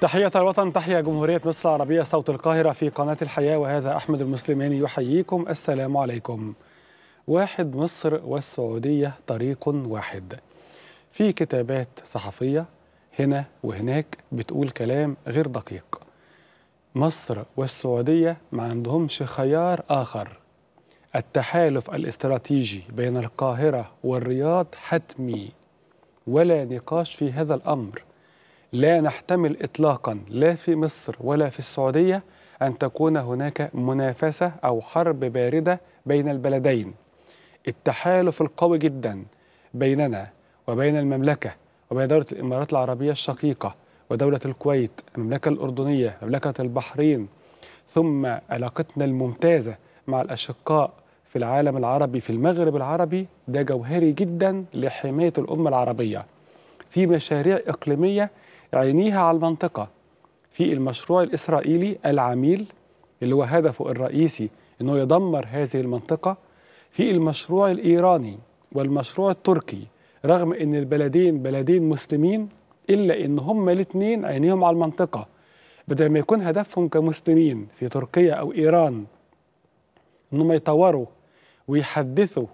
تحية الوطن تحية جمهورية مصر العربية صوت القاهرة في قناة الحياة وهذا أحمد المسلماني يحييكم السلام عليكم واحد مصر والسعودية طريق واحد في كتابات صحفية هنا وهناك بتقول كلام غير دقيق مصر والسعودية ما عندهمش خيار آخر التحالف الاستراتيجي بين القاهرة والرياض حتمي ولا نقاش في هذا الأمر لا نحتمل إطلاقا لا في مصر ولا في السعودية أن تكون هناك منافسة أو حرب باردة بين البلدين التحالف القوي جدا بيننا وبين المملكة وبين دولة الإمارات العربية الشقيقة ودولة الكويت المملكة الأردنية مملكة البحرين ثم علاقتنا الممتازة مع الأشقاء في العالم العربي في المغرب العربي ده جوهري جدا لحماية الأمة العربية في مشاريع إقليمية عينيها على المنطقة في المشروع الإسرائيلي العميل اللي هو هدفه الرئيسي أنه يدمر هذه المنطقة في المشروع الإيراني والمشروع التركي رغم أن البلدين بلدين مسلمين إلا أن هما الاثنين عينيهم على المنطقة بدل ما يكون هدفهم كمسلمين في تركيا أو إيران أنهم يطوروا ويحدثوا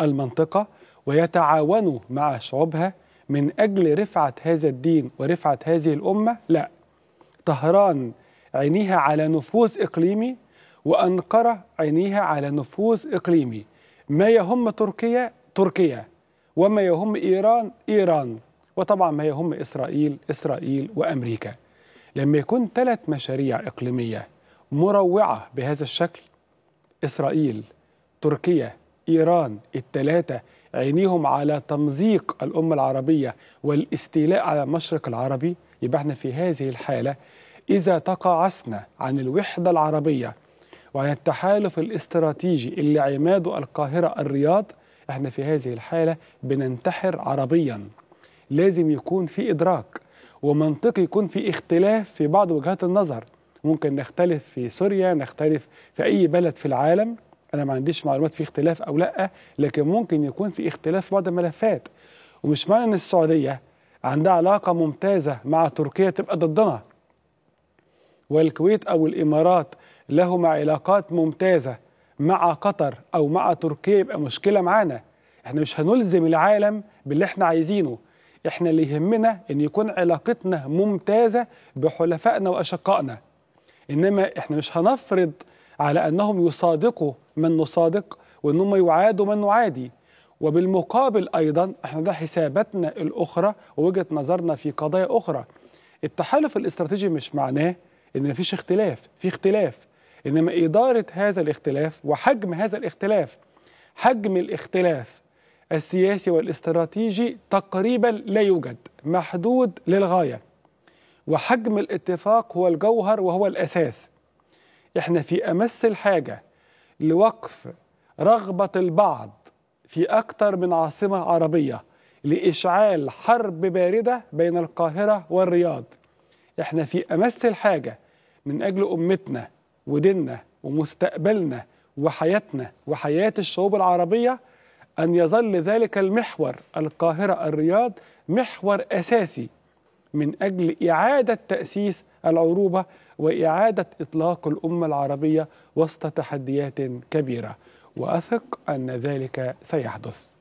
المنطقة ويتعاونوا مع شعوبها من أجل رفعة هذا الدين ورفعة هذه الأمة لا طهران عينيها على نفوذ إقليمي وأنقرة عينيها على نفوذ إقليمي ما يهم تركيا تركيا وما يهم إيران إيران وطبعا ما يهم إسرائيل إسرائيل وأمريكا لما يكون ثلاث مشاريع إقليمية مروعة بهذا الشكل إسرائيل تركيا إيران الثلاثة عينيهم على تمزيق الأمة العربية والاستيلاء على المشرق العربي يبقى احنا في هذه الحالة إذا تقاعسنا عن الوحدة العربية وعن التحالف الاستراتيجي اللي عماده القاهرة الرياض احنا في هذه الحالة بننتحر عربيا لازم يكون في إدراك ومنطقي يكون في اختلاف في بعض وجهات النظر ممكن نختلف في سوريا نختلف في أي بلد في العالم انا ما عنديش معلومات في اختلاف او لا لكن ممكن يكون في اختلاف بعض الملفات ومش معنى ان السعوديه عندها علاقه ممتازه مع تركيا تبقى ضدنا والكويت او الامارات لهما علاقات ممتازه مع قطر او مع تركيا يبقى مشكله معانا احنا مش هنلزم العالم باللي احنا عايزينه احنا اللي يهمنا ان يكون علاقتنا ممتازه بحلفائنا واشقائنا انما احنا مش هنفرض على أنهم يصادقوا من نصادق وأنهم يعادوا من نعادي وبالمقابل أيضا احنا ده حساباتنا الأخرى ووجهة نظرنا في قضايا أخرى التحالف الاستراتيجي مش معناه ان مفيش اختلاف في اختلاف انما اداره هذا الاختلاف وحجم هذا الاختلاف حجم الاختلاف السياسي والاستراتيجي تقريبا لا يوجد محدود للغايه وحجم الاتفاق هو الجوهر وهو الاساس احنا في امس الحاجه لوقف رغبه البعض في اكثر من عاصمه عربيه لاشعال حرب بارده بين القاهره والرياض احنا في امس الحاجه من اجل امتنا وديننا ومستقبلنا وحياتنا وحياه الشعوب العربيه ان يظل ذلك المحور القاهره الرياض محور اساسي من اجل اعاده تاسيس العروبه وإعادة إطلاق الأمة العربية وسط تحديات كبيرة وأثق أن ذلك سيحدث